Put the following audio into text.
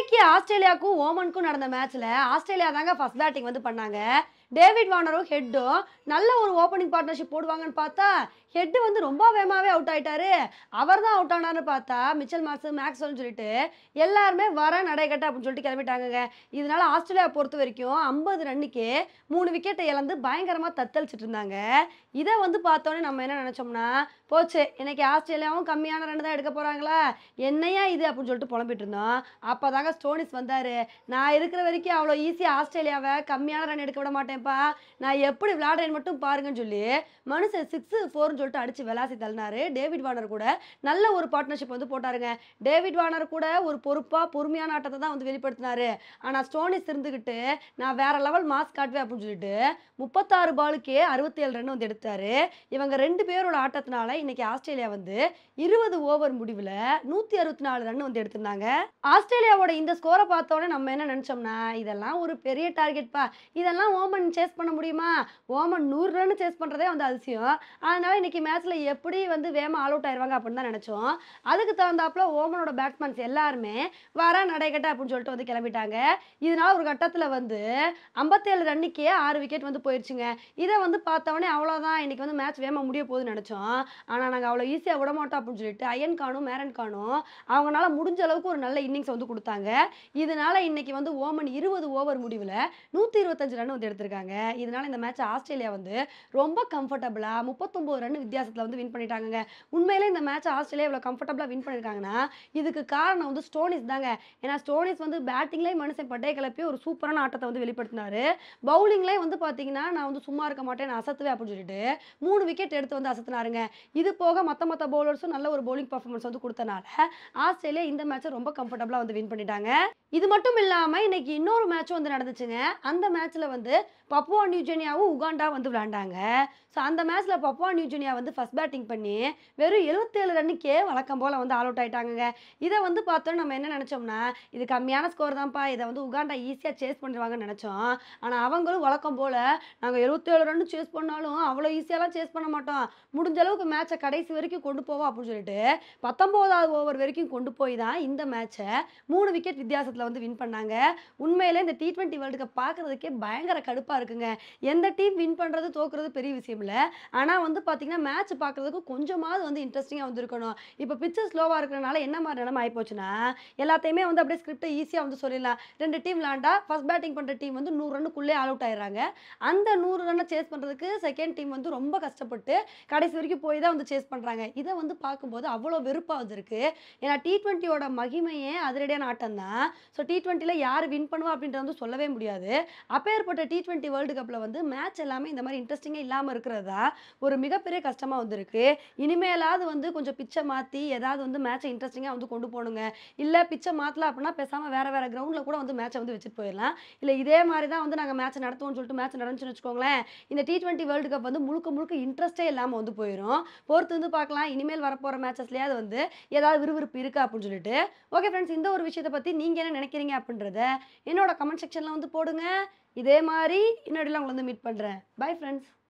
இன்றைக்கு ஆஸ்திரேலியாவுக்கும் ஓமனுக்கும் நடந்த மேட்ச்சில் ஆஸ்திரேலியா தாங்க ஃபஸ்ட் பேட்டிங் வந்து பண்ணாங்க டேவிட் வார்னரும் ஹெட்டும் நல்ல ஒரு ஓப்பனிங் பார்ட்னர்ஷிப் போடுவாங்கன்னு பார்த்தா ஹெட்டு வந்து ரொம்ப வேகமாகவே அவுட் ஆகிட்டாரு அவர் தான் அவுட் ஆனார்னு பார்த்தா மிச்சல் மார்க்ஸ் மேக்ஸ்வல்னு சொல்லிட்டு எல்லாருமே வர நடைகட்ட அப்படின்னு சொல்லிட்டு கிளம்பிட்டாங்க இதனால ஆஸ்திரேலியா பொறுத்த வரைக்கும் ஐம்பது ரன்னுக்கு மூணு விக்கெட்டை இழந்து பயங்கரமாக தத்தளிச்சிட்டு இருந்தாங்க இதை வந்து பார்த்தோன்னே நம்ம என்ன நினச்சோம்னா போச்சு இன்னைக்கு ஆஸ்திரேலியாவும் கம்மியான ரன் தான் எடுக்க போகிறாங்களா என்னையா இது அப்படின்னு சொல்லிட்டு புலம்பிட்டு இருந்தோம் அப்போ தாங்க ஸ்டோனிஸ் வந்தார் நான் இருக்கிற வரைக்கும் அவ்வளோ ஈஸியாக ஆஸ்திரேலியாவை கம்மியான ரன் எடுக்க விட மாட்டேன் விளாட்றேன்ப்பா நான் எப்படி விளாட்றேன்னு மட்டும் பாருங்கன்னு சொல்லி மனுஷன் சிக்ஸ் ஃபோர்னு சொல்லிட்டு அடிச்சு விளாசி தள்ளினாரு டேவிட் வானர் கூட நல்ல ஒரு பார்ட்னர்ஷிப் வந்து போட்டாருங்க டேவிட் வானர் கூட ஒரு பொறுப்பாக பொறுமையான ஆட்டத்தை தான் வந்து வெளிப்படுத்தினாரு ஆனால் ஸ்டோனிஸ் இருந்துக்கிட்டு நான் வேற லெவல் மாஸ் காட்டுவேன் அப்படின்னு சொல்லிட்டு முப்பத்தாறு பாலுக்கே அறுபத்தி ஏழு ரன் வந்து எடுத்தாரு இவங்க ரெண்டு பேரோட ஆட்டத்தினால இன்னைக்கு ஆஸ்திரேலியா வந்து இருபது ஓவர் முடிவில் நூற்றி அறுபத்தி நாலு ரன் வந்து எடுத்திருந்தாங்க ஆஸ்திரேலியாவோட இந்த ஸ்கோரை பார்த்தோன்னே நம்ம என்ன நினைச்சோம்னா இதெல்லாம் ஒரு பெரிய டார்கெட் பா இதெல்லாம் ஓமன் ரன் சேஸ் பண்ண முடியுமா ஓமன் நூறு ரன் சேஸ் பண்ணுறதே வந்து அதிசயம் அதனால் இன்றைக்கி மேட்ச்சில் எப்படி வந்து வேகமாக ஆல் அவுட் ஆயிடுவாங்க அப்படின்னு தான் நினச்சோம் அதுக்கு தகுந்தாப்புல ஓமனோட பேட்ஸ்மேன்ஸ் எல்லாருமே வர நடைகட்ட அப்படின்னு சொல்லிட்டு வந்து கிளம்பிட்டாங்க இதனால் ஒரு கட்டத்தில் வந்து ஐம்பத்தேழு ரன்னுக்கே ஆறு விக்கெட் வந்து போயிடுச்சுங்க இதை வந்து பார்த்தவொடனே அவ்வளோதான் இன்றைக்கி வந்து மேட்ச் வேகமாக முடிய போகுதுன்னு நினச்சோம் ஆனால் நாங்கள் அவ்வளோ ஈஸியாக விட மாட்டோம் அப்படின்னு சொல்லிட்டு அயன் கானும் மேரன் கானும் அவங்களால முடிஞ்ச அளவுக்கு ஒரு நல்ல இன்னிங்ஸ் வந்து கொடுத்தாங்க இதனால் இன்றைக்கி வந்து ஓமன் இருபது ஓவர் முடிவில் நூற்றி இருபத்தஞ்சு ரன் வந்து எடுத்திருக்காங்க பண்ணியிருக்காங்க இதனால இந்த மேட்ச் ஆஸ்திரேலியா வந்து ரொம்ப கம்ஃபர்டபுளாக முப்பத்தொம்போது ரன் வித்தியாசத்தில் வந்து வின் பண்ணிட்டாங்க உண்மையிலே இந்த மேட்ச் ஆஸ்திரேலியா இவ்வளோ கம்ஃபர்டபுளாக வின் பண்ணியிருக்காங்கன்னா இதுக்கு காரணம் வந்து ஸ்டோனிஸ் தாங்க ஏன்னா ஸ்டோனிஸ் வந்து பேட்டிங்லேயே மனுஷன் பட்டே கிளப்பி ஒரு சூப்பரான ஆட்டத்தை வந்து வெளிப்படுத்தினாரு பவுலிங்லேயே வந்து பார்த்தீங்கன்னா நான் வந்து சும்மா இருக்க மாட்டேன் நான் அசத்துவேன் அப்படின்னு சொல்லிட்டு மூணு விக்கெட் எடுத்து வந்து அசத்துனாருங்க இது போக மற்ற மற்ற பவுலர்ஸும் நல்ல ஒரு பவுலிங் பர்ஃபார்மன்ஸ் வந்து கொடுத்தனால ஆஸ்திரேலியா இந்த மேட்ச்சை ரொம்ப கம்ஃபர்டபுளாக வந்து வின் பண்ணிட்டாங்க இது மட்டும் இல்லாமல் இன்னைக்கு இன்னொரு மேட்சும் வந்து நடந்துச்சுங்க அந்த மேட்ச்சில் வந்து பப்புவா நியூஜெனியாவும் உகாண்டா வந்து விளாண்டாங்க ஸோ அந்த மேட்ச்சில் பப்புவா நியூஜெனியா வந்து ஃபஸ்ட் பேட்டிங் பண்ணி வெறும் எழுபத்தேழு ரன்னுக்கே வழக்கம் போல் வந்து ஆல் அவுட் ஆகிட்டாங்க இதை வந்து பார்த்தோம் நம்ம என்ன நினச்சோம்னா இது கம்மியான ஸ்கோர் தான்ப்பா இதை வந்து உகாண்டா ஈஸியாக சேஸ் பண்ணிடுவாங்கன்னு நினச்சோம் ஆனால் அவங்களும் வழக்கம் போல் நாங்கள் எழுபத்தேழு ரன்னு சேஸ் பண்ணாலும் அவ்வளோ ஈஸியாலாம் சேஸ் பண்ண மாட்டோம் முடிஞ்ச அளவுக்கு மேட்சை கடைசி வரைக்கும் கொண்டு போவோம் அப்படின்னு சொல்லிட்டு பத்தொம்போதாவது ஓவர் வரைக்கும் கொண்டு போய் தான் இந்த மேட்சை மூணு விக்கெட் வித்தியாசத்தில் வந்து வின் பண்ணாங்க உண்மையிலே இந்த டி ட்வெண்ட்டி வேர்ல்டு கப் பார்க்குறதுக்கே பயங்கர கடுப்பாக சூப்பராக இருக்குங்க எந்த டீம் வின் பண்ணுறது தோக்குறது பெரிய விஷயம் இல்லை ஆனால் வந்து பார்த்தீங்கன்னா மேட்ச் பார்க்குறதுக்கு கொஞ்சமாவது வந்து இன்ட்ரெஸ்டிங்காக வந்துருக்கணும் இப்போ பிச்சர் ஸ்லோவாக இருக்கிறனால என்ன மாதிரி நிலம ஆகிப்போச்சுன்னா எல்லாத்தையுமே வந்து அப்படியே ஸ்கிரிப்டை ஈஸியாக வந்து சொல்லிடலாம் ரெண்டு டீம் விளாண்டா ஃபஸ்ட் பேட்டிங் பண்ணுற டீம் வந்து நூறு ரன்னுக்குள்ளே ஆல் அவுட் ஆயிடுறாங்க அந்த நூறு ரன்னை சேஸ் பண்ணுறதுக்கு செகண்ட் டீம் வந்து ரொம்ப கஷ்டப்பட்டு கடைசி வரைக்கும் போய் தான் வந்து சேஸ் பண்ணுறாங்க இதை வந்து பார்க்கும்போது அவ்வளோ வெறுப்பாக வந்திருக்கு ஏன்னா டி ட்வெண்ட்டியோட மகிமையே அதிரடியான ஆட்டம் தான் ஸோ டி ட்வெண்ட்டியில் யார் வின் பண்ணுவா அப்படின்றத வந்து சொல்லவே முடியாது அப்பேற்பட்ட டி ட்வெண்ட்டி டுவெண்ட்டி வேர்ல்டு கப்பில் வந்து மேட்ச் எல்லாமே இந்த மாதிரி இன்ட்ரெஸ்டிங்காக இல்லாமல் இருக்கிறதா ஒரு மிகப்பெரிய கஷ்டமாக வந்திருக்கு இனிமேலாவது வந்து கொஞ்சம் பிச்சை மாற்றி ஏதாவது வந்து மேட்ச்சை இன்ட்ரெஸ்டிங்காக வந்து கொண்டு போகணுங்க இல்லை பிச்சை மாற்றல அப்படின்னா பேசாமல் வேறு வேறு கிரவுண்டில் கூட வந்து மேட்ச்சை வந்து வச்சுட்டு போயிடலாம் இல்லை இதே மாதிரி தான் வந்து நாங்கள் மேட்ச் நடத்துவோம்னு சொல்லிட்டு மேட்ச் நடந்துச்சுன்னு வச்சுக்கோங்களேன் இந்த டி டுவெண்ட்டி வேர்ல்டு கப் வந்து முழுக்க முழுக்க இன்ட்ரெஸ்ட்டே இல்லாமல் வந்து போயிடும் பொறுத்து வந்து பார்க்கலாம் இனிமேல் வரப்போகிற மேட்சஸ்லேயாவது வந்து ஏதாவது விறுவிறுப்பு இருக்கா அப்படின்னு சொல்லிட்டு ஓகே ஃப்ரெண்ட்ஸ் இந்த ஒரு விஷயத்தை பற்றி நீங்கள் என்ன நினைக்கிறீங்க அப்படின்றத என்னோட கமெண்ட் செக்ஷனில் வந்து போடுங்க இதே மாதிரி இன்னொடிலாம் உங்களை வந்து மீட் பண்ணுறேன் பை ஃப்ரெண்ட்ஸ்